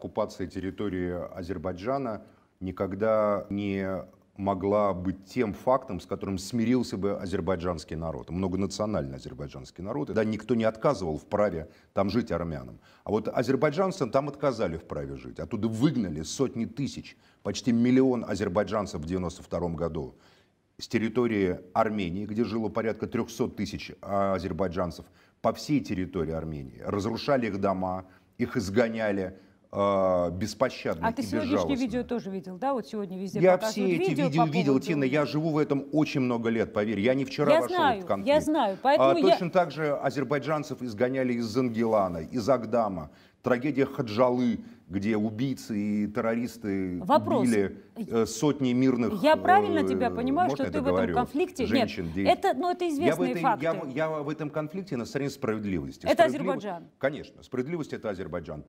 оккупация территории Азербайджана никогда не могла быть тем фактом, с которым смирился бы азербайджанский народ, многонациональный азербайджанский народ. да, никто не отказывал в праве там жить армянам. А вот азербайджанцам там отказали в праве жить. Оттуда выгнали сотни тысяч, почти миллион азербайджанцев в 92 году с территории Армении, где жило порядка 300 тысяч азербайджанцев, по всей территории Армении. Разрушали их дома, их изгоняли, э, а, беспощадной А ты сегодняшнее видео тоже видел, да? Вот сегодня везде Я все эти видео, видео по видел, Тина, я живу в этом очень много лет, поверь. Я не вчера я вошел знаю, в конфликт. Я знаю, поэтому а, я... Точно так же азербайджанцев изгоняли из Зангелана, из Агдама. Трагедия Хаджалы, где убийцы и террористы Вопрос. убили э, сотни мирных... Я э, правильно э, тебя понимаю, что ты в говорю? этом конфликте... Женщин, Нет, это, ну, это известные я этой, факты. Я, я в этом конфликте на стороне справедливости. Это Справедлив... Азербайджан. Конечно, справедливость это Азербайджан.